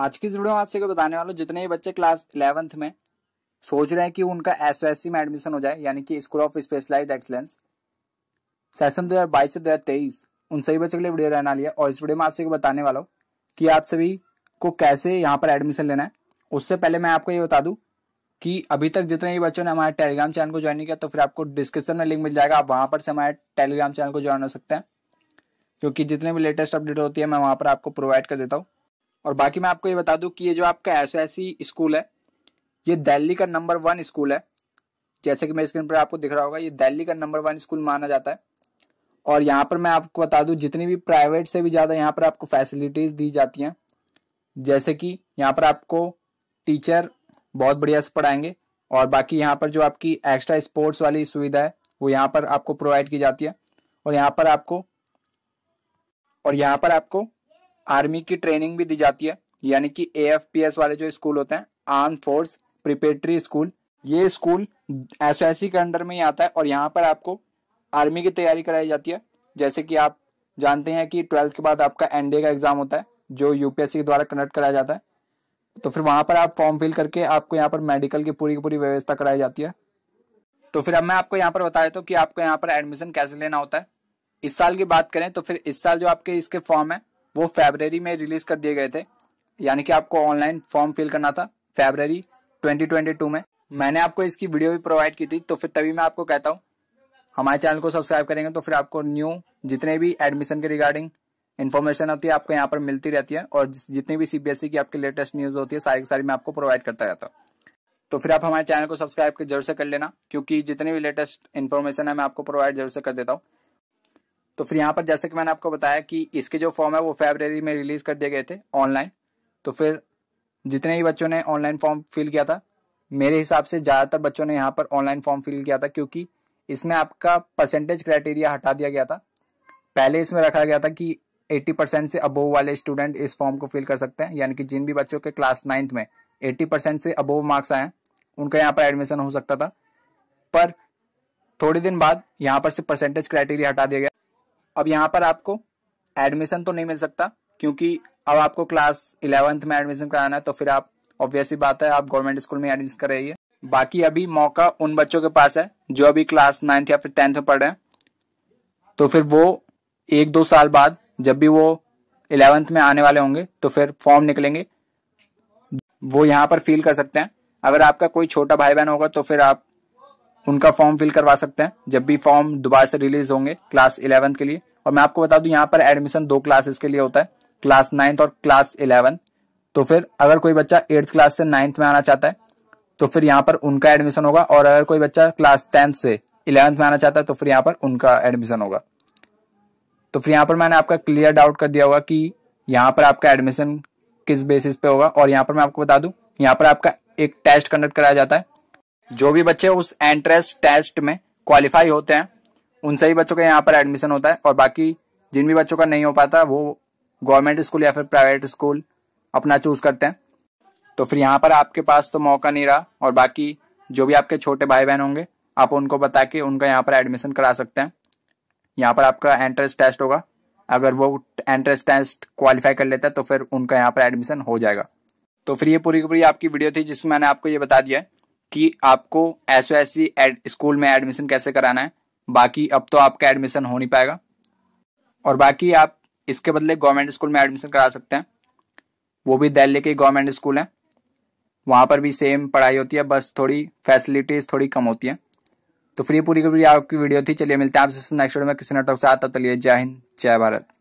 आज की वीडियो में आपसे बताने वाला जितने भी बच्चे क्लास इलेवंथ में सोच रहे हैं कि उनका एस में एडमिशन हो जाए यानी कि school of specialise excellence session दो हज़ार बाईस से दो हज़ार तेईस उन सभी बच्चों के लिए वीडियो रहना लिया और इस वीडियो में आपसे बताने वाला हूँ कि आप सभी को कैसे यहाँ पर एडमिशन लेना है उससे पहले मैं आपको ये बता दूँ कि अभी तक जितने भी बच्चों ने हमारे टेलीग्राम चैनल को ज्वाइन नहीं किया तो फिर आपको डिस्क्रिप्शन में लिंक मिल जाएगा आप वहाँ पर से हमारे टेलीग्राम चैनल को ज्वाइन हो सकते हैं क्योंकि जितने भी लेटेस्ट अपडेट होती है मैं वहाँ पर आपको प्रोवाइड कर देता हूँ और बाकी मैं आपको ये बता दूं कि ये जो आपका एस एस स्कूल है ये दिल्ली का नंबर वन स्कूल है जैसे कि मेरे स्क्रीन पर आपको दिख रहा होगा ये दिल्ली का नंबर वन स्कूल माना जाता है और यहाँ पर मैं आपको बता दूं जितनी भी प्राइवेट से भी ज़्यादा यहाँ पर आपको फैसिलिटीज़ दी जाती हैं जैसे कि यहाँ पर आपको टीचर बहुत बढ़िया से पढ़ाएंगे और बाकी यहाँ पर जो आपकी एक्स्ट्रा स्पोर्ट्स वाली सुविधा है वो यहाँ पर आपको प्रोवाइड की जाती है और यहाँ पर आपको और यहाँ पर आपको आर्मी की ट्रेनिंग भी दी जाती है यानी कि ए वाले जो स्कूल होते हैं आर्म फोर्स प्रिपेटरी स्कूल ये स्कूल एस एस सी के अंडर में ही आता है और यहाँ पर आपको आर्मी की तैयारी कराई जाती है जैसे कि आप जानते हैं कि ट्वेल्थ के बाद आपका एनडीए का एग्जाम होता है जो यूपीएससी के द्वारा कंडक्ट कराया जाता है तो फिर वहां पर आप फॉर्म फिल करके आपको यहाँ पर मेडिकल की पूरी की पूरी व्यवस्था कराई जाती है तो फिर अब मैं आपको यहाँ पर बता देता हूँ तो कि आपको यहाँ पर एडमिशन कैसे लेना होता है इस साल की बात करें तो फिर इस साल जो आपके इसके फॉर्म है वो फेबररी में रिलीज कर दिए गए थे यानी कि आपको ऑनलाइन फॉर्म फिल करना था फेबररी 2022 में मैंने आपको इसकी वीडियो भी प्रोवाइड की थी तो फिर तभी मैं आपको कहता हूँ हमारे चैनल को सब्सक्राइब करेंगे तो फिर आपको न्यू जितने भी एडमिशन के रिगार्डिंग इन्फॉर्मेशन होती है आपको यहाँ पर मिलती रहती है और जितनी भी सीबीएसई e की आपकी लेटेस्ट न्यूज होती है सारी सारी मैं आपको प्रोवाइड करता रहता हूँ तो फिर आप हमारे चैनल को सब्सक्राइब जरूर से कर लेना क्योंकि जितनी भी लेटेस्ट इन्फॉर्मेशन है मैं आपको प्रोवाइड जरूर से कर देता हूँ तो फिर यहाँ पर जैसे कि मैंने आपको बताया कि इसके जो फॉर्म है वो फेबररी में रिलीज कर दिए गए थे ऑनलाइन तो फिर जितने ही बच्चों ने ऑनलाइन फॉर्म फिल किया था मेरे हिसाब से ज़्यादातर बच्चों ने यहाँ पर ऑनलाइन फॉर्म फिल किया था क्योंकि इसमें आपका परसेंटेज क्राइटेरिया हटा दिया गया था पहले इसमें रखा गया था कि 80 परसेंट से अबोव वाले स्टूडेंट इस फॉर्म को फिल कर सकते हैं यानी कि जिन भी बच्चों के क्लास नाइन्थ में 80 परसेंट से अबोव मार्क्स आए उनका यहाँ पर एडमिशन हो सकता था पर थोड़े दिन बाद यहाँ पर से परसेंटेज क्राइटेरिया हटा दिया गया अब यहाँ पर आपको एडमिशन तो नहीं मिल सकता क्योंकि अब आपको क्लास इलेवंथ में एडमिशन कराना है तो फिर आप ऑब्वियसली बात है आप गवर्नमेंट स्कूल में एडमिशन कराइए बाकी अभी मौका उन बच्चों के पास है जो अभी क्लास नाइन्थ या फिर टेंथ में पढ़ रहे हैं तो फिर वो एक दो साल बाद जब भी वो इलेवेंथ में आने वाले होंगे तो फिर फॉर्म निकलेंगे वो यहाँ पर फिल कर सकते हैं अगर आपका कोई छोटा भाई बहन होगा तो फिर आप उनका फॉर्म फिल करवा सकते हैं जब भी फॉर्म दोबारा से रिलीज होंगे क्लास इलेवेंथ के लिए और मैं आपको बता दू यहाँ पर एडमिशन दो क्लासेस के लिए होता है क्लास नाइन्थ और क्लास इलेवन तो फिर अगर कोई बच्चा एट्थ क्लास से नाइन्थ में आना चाहता है तो फिर यहाँ पर उनका एडमिशन होगा और अगर कोई बच्चा क्लास टेंथ से इलेवंथ में आना चाहता है तो फिर यहाँ पर उनका एडमिशन होगा तो फिर यहाँ पर मैंने आपका क्लियर डाउट कर दिया होगा कि यहाँ पर आपका एडमिशन किस बेसिस पे होगा और यहाँ पर मैं आपको बता दू यहाँ पर आपका एक टेस्ट कंडक्ट कराया जाता है जो भी बच्चे उस एंट्रेंस टेस्ट में क्वालिफाई होते हैं उन सभी बच्चों का यहाँ पर एडमिशन होता है और बाकी जिन भी बच्चों का नहीं हो पाता वो गवर्नमेंट स्कूल या फिर प्राइवेट स्कूल अपना चूज करते हैं तो फिर यहाँ पर आपके पास तो मौका नहीं रहा और बाकी जो भी आपके छोटे भाई बहन होंगे आप उनको बता के उनका यहाँ पर एडमिशन करा सकते हैं यहाँ पर आपका एंट्रेंस टेस्ट होगा अगर वो एंट्रेंस टेस्ट क्वालिफाई कर लेता है तो फिर उनका यहाँ पर एडमिशन हो जाएगा तो फिर ये पूरी की पूरी आपकी वीडियो थी जिसमें मैंने आपको ये बता दिया कि आपको एसओ एस सी स्कूल में एडमिशन कैसे कराना है बाकी अब तो आपका एडमिशन हो नहीं पाएगा और बाकी आप इसके बदले गवर्नमेंट स्कूल में एडमिशन करा सकते हैं वो भी दिल्ली के गवर्नमेंट स्कूल है वहाँ पर भी सेम पढ़ाई होती है बस थोड़ी फैसिलिटीज़ थोड़ी कम होती है तो फ्री पूरी की पूरी आपकी वीडियो थी चलिए मिलते हैं आपसे नेक्स्ट वीडियो में किसी नेटवर्क से आता तो चलिए जय हिंद जय भारत